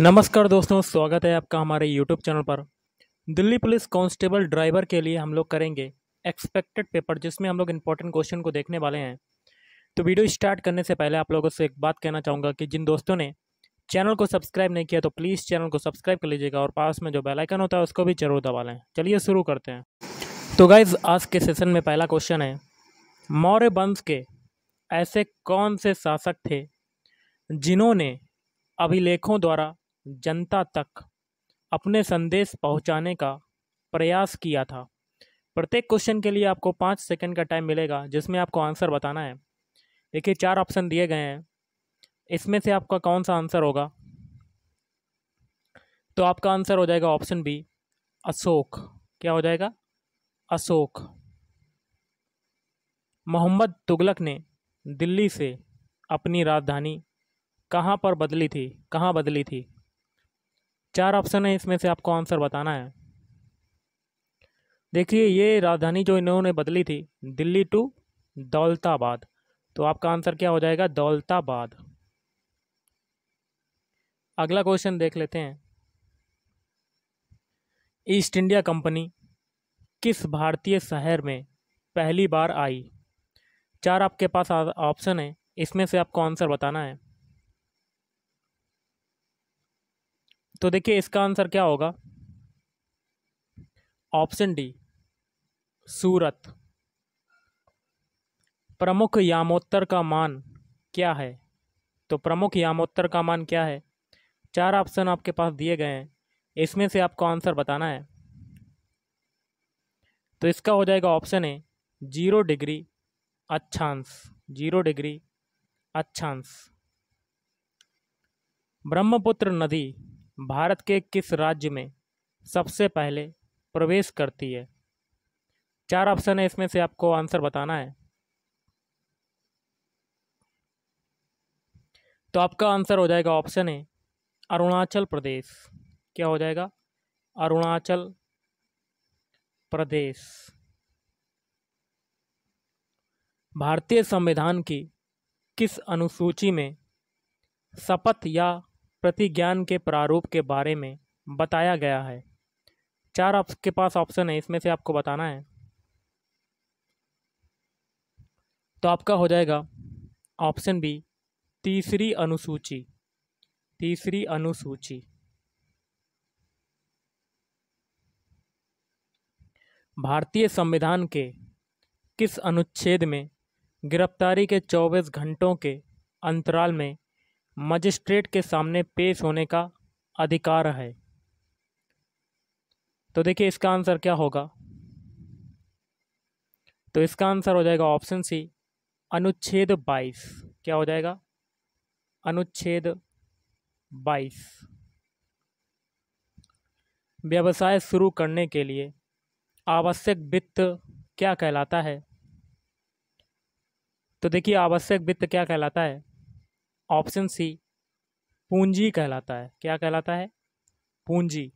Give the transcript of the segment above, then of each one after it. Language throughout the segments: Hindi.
नमस्कार दोस्तों स्वागत है आपका हमारे यूट्यूब चैनल पर दिल्ली पुलिस कांस्टेबल ड्राइवर के लिए हम लोग करेंगे एक्सपेक्टेड पेपर जिसमें हम लोग इम्पोर्टेंट क्वेश्चन को देखने वाले हैं तो वीडियो स्टार्ट करने से पहले आप लोगों से एक बात कहना चाहूँगा कि जिन दोस्तों ने चैनल को सब्सक्राइब नहीं किया तो प्लीज़ चैनल को सब्सक्राइब कर लीजिएगा और पास में जो बेलाइकन होता है उसको भी जरूर दबा लें चलिए शुरू करते हैं तो गाइज आज के सेशन में पहला क्वेश्चन है मौर्य वंश के ऐसे कौन से शासक थे जिन्होंने अभिलेखों द्वारा जनता तक अपने संदेश पहुंचाने का प्रयास किया था प्रत्येक क्वेश्चन के लिए आपको पाँच सेकंड का टाइम मिलेगा जिसमें आपको आंसर बताना है देखिए चार ऑप्शन दिए गए हैं इसमें से आपका कौन सा आंसर होगा तो आपका आंसर हो जाएगा ऑप्शन बी अशोक क्या हो जाएगा अशोक मोहम्मद तुगलक ने दिल्ली से अपनी राजधानी कहाँ पर बदली थी कहाँ बदली थी चार ऑप्शन है इसमें से आपको आंसर बताना है देखिए ये राजधानी जो इन्होंने बदली थी दिल्ली टू दौलताबाद तो आपका आंसर क्या हो जाएगा दौलताबाद अगला क्वेश्चन देख लेते हैं ईस्ट इंडिया कंपनी किस भारतीय शहर में पहली बार आई चार आपके पास ऑप्शन है इसमें से आपको आंसर बताना है तो देखिए इसका आंसर क्या होगा ऑप्शन डी सूरत प्रमुख यामोत्तर का मान क्या है तो प्रमुख यामोत्तर का मान क्या है चार ऑप्शन आपके पास दिए गए हैं इसमें से आपको आंसर बताना है तो इसका हो जाएगा ऑप्शन ए जीरो डिग्री अच्छांश जीरो डिग्री अच्छांश ब्रह्मपुत्र नदी भारत के किस राज्य में सबसे पहले प्रवेश करती है चार ऑप्शन है इसमें से आपको आंसर बताना है तो आपका आंसर हो जाएगा ऑप्शन है अरुणाचल प्रदेश क्या हो जाएगा अरुणाचल प्रदेश भारतीय संविधान की किस अनुसूची में शपथ या प्रतिज्ञान के प्रारूप के बारे में बताया गया है चार आपके पास ऑप्शन है इसमें से आपको बताना है तो आपका हो जाएगा ऑप्शन बी तीसरी अनुसूची तीसरी अनुसूची भारतीय संविधान के किस अनुच्छेद में गिरफ्तारी के 24 घंटों के अंतराल में मजिस्ट्रेट के सामने पेश होने का अधिकार है तो देखिए इसका आंसर क्या होगा तो इसका आंसर हो जाएगा ऑप्शन सी अनुच्छेद बाईस क्या हो जाएगा अनुच्छेद बाईस व्यवसाय शुरू करने के लिए आवश्यक वित्त क्या कहलाता है तो देखिए आवश्यक वित्त क्या कहलाता है ऑप्शन सी पूंजी कहलाता है क्या कहलाता है पूंजी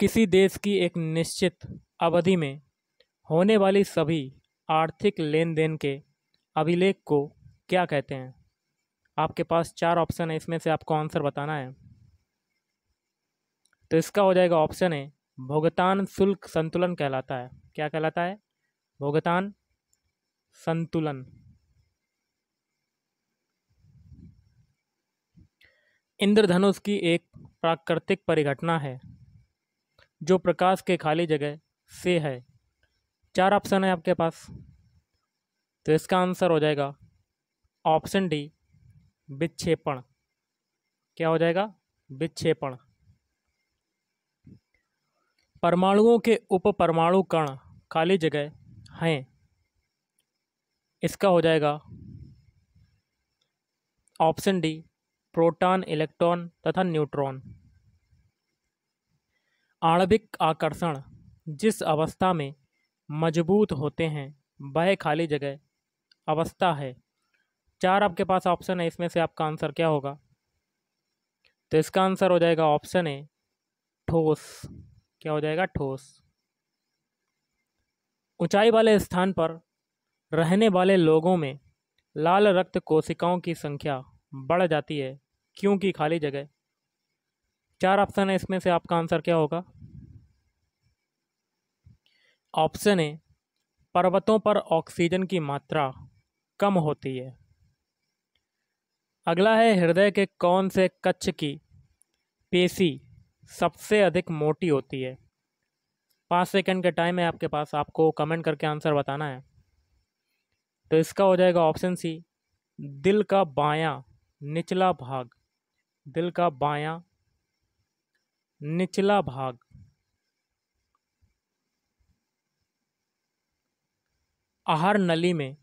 किसी देश की एक निश्चित अवधि में होने वाली सभी आर्थिक लेन देन के अभिलेख को क्या कहते हैं आपके पास चार ऑप्शन है इसमें से आपको आंसर बताना है तो इसका हो जाएगा ऑप्शन है भुगतान शुल्क संतुलन कहलाता है क्या कहलाता है भुगतान संतुलन इंद्रधनुष की एक प्राकृतिक परिघटना है जो प्रकाश के खाली जगह से है चार ऑप्शन है आपके पास तो इसका आंसर हो जाएगा ऑप्शन डी विक्षेपण क्या हो जाएगा विक्षेपण परमाणुओं के उप परमाणु कण खाली जगह हैं इसका हो जाएगा ऑप्शन डी प्रोटॉन इलेक्ट्रॉन तथा न्यूट्रॉन आणविक आकर्षण जिस अवस्था में मजबूत होते हैं वह खाली जगह अवस्था है चार आपके पास ऑप्शन है इसमें से आपका आंसर क्या होगा तो इसका आंसर हो जाएगा ऑप्शन ए ठोस क्या हो जाएगा ठोस ऊंचाई वाले स्थान पर रहने वाले लोगों में लाल रक्त कोशिकाओं की संख्या बढ़ जाती है क्योंकि खाली जगह चार ऑप्शन है इसमें से आपका आंसर क्या होगा ऑप्शन ए पर्वतों पर ऑक्सीजन की मात्रा कम होती है अगला है हृदय के कौन से कच्छ की पेशी सबसे अधिक मोटी होती है पाँच सेकंड का टाइम है आपके पास आपको कमेंट करके आंसर बताना है तो इसका हो जाएगा ऑप्शन सी दिल का बायां निचला भाग दिल का बायां निचला भाग आहार नली में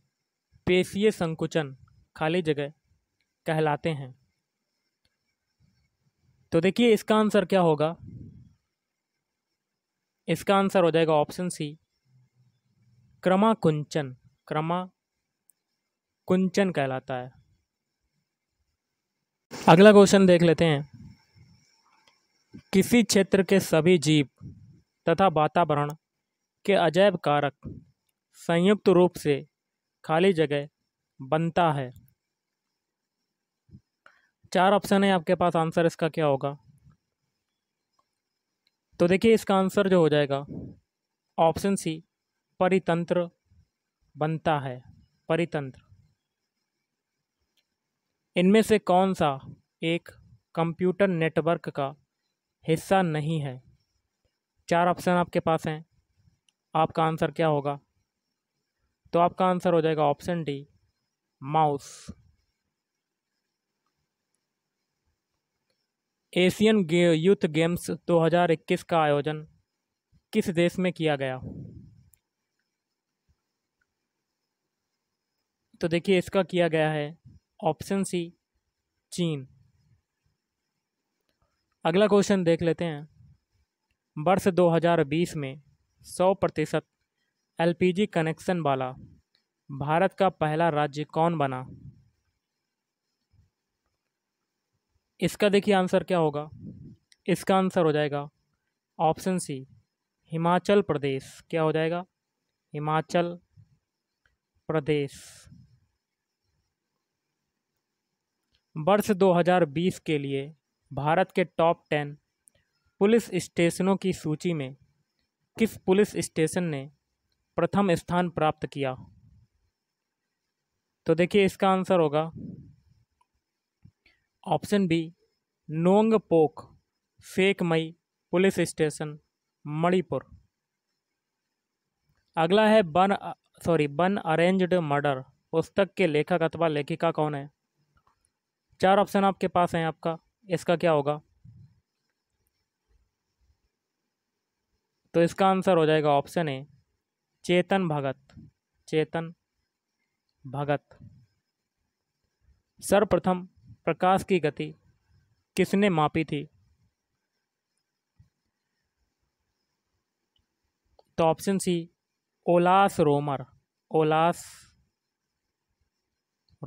पेशीय संकुचन खाली जगह कहलाते हैं तो देखिए इसका आंसर क्या होगा इसका आंसर हो जाएगा ऑप्शन सी क्रमाकुंचन कुंचन कहलाता है अगला क्वेश्चन देख लेते हैं किसी क्षेत्र के सभी जीव तथा वातावरण के अजैब कारक संयुक्त रूप से खाली जगह बनता है चार ऑप्शन है आपके पास आंसर इसका क्या होगा तो देखिए इसका आंसर जो हो जाएगा ऑप्शन सी परितंत्र बनता है परितंत्र इनमें से कौन सा एक कंप्यूटर नेटवर्क का हिस्सा नहीं है चार ऑप्शन आपके पास हैं आपका आंसर क्या होगा तो आपका आंसर हो जाएगा ऑप्शन डी माउस एशियन गे, यूथ गेम्स 2021 का आयोजन किस देश में किया गया तो देखिए इसका किया गया है ऑप्शन सी चीन अगला क्वेश्चन देख लेते हैं वर्ष 2020 में 100 प्रतिशत एल कनेक्शन वाला भारत का पहला राज्य कौन बना इसका देखिए आंसर क्या होगा इसका आंसर हो जाएगा ऑप्शन सी हिमाचल प्रदेश क्या हो जाएगा हिमाचल प्रदेश वर्ष 2020 के लिए भारत के टॉप टेन पुलिस स्टेशनों की सूची में किस पुलिस स्टेशन ने प्रथम स्थान प्राप्त किया तो देखिए इसका आंसर होगा ऑप्शन बी नोंग फेक फेकमई पुलिस स्टेशन मणिपुर अगला है बन सॉरी बन अरेंज्ड मर्डर पुस्तक के लेखक अथवा लेखिका कौन है चार ऑप्शन आपके पास हैं आपका इसका क्या होगा तो इसका आंसर हो जाएगा ऑप्शन ए चेतन भगत चेतन भगत सर्वप्रथम प्रकाश की गति किसने मापी थी तो ऑप्शन सी ओलास रोमर ओलास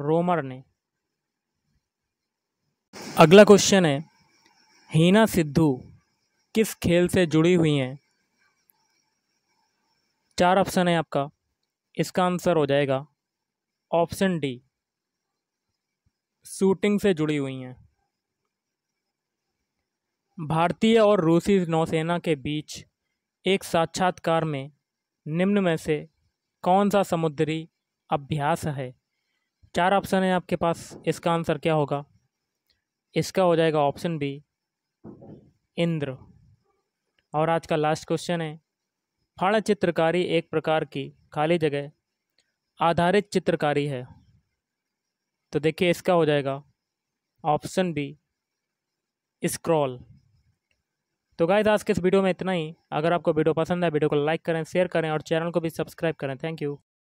रोमर ने अगला क्वेश्चन है हीना सिद्धू किस खेल से जुड़ी हुई हैं चार ऑप्शन है आपका इसका आंसर हो जाएगा ऑप्शन डी शूटिंग से जुड़ी हुई हैं भारतीय और रूसी नौसेना के बीच एक साक्षात्कार में निम्न में से कौन सा समुद्री अभ्यास है चार ऑप्शन है आपके पास इसका आंसर क्या होगा इसका हो जाएगा ऑप्शन बी इंद्र और आज का लास्ट क्वेश्चन है फाड़ा चित्रकारी एक प्रकार की खाली जगह आधारित चित्रकारी है तो देखिए इसका हो जाएगा ऑप्शन बी स्क्रॉल तो गाय आज के इस वीडियो में इतना ही अगर आपको वीडियो पसंद है वीडियो को लाइक करें शेयर करें और चैनल को भी सब्सक्राइब करें थैंक यू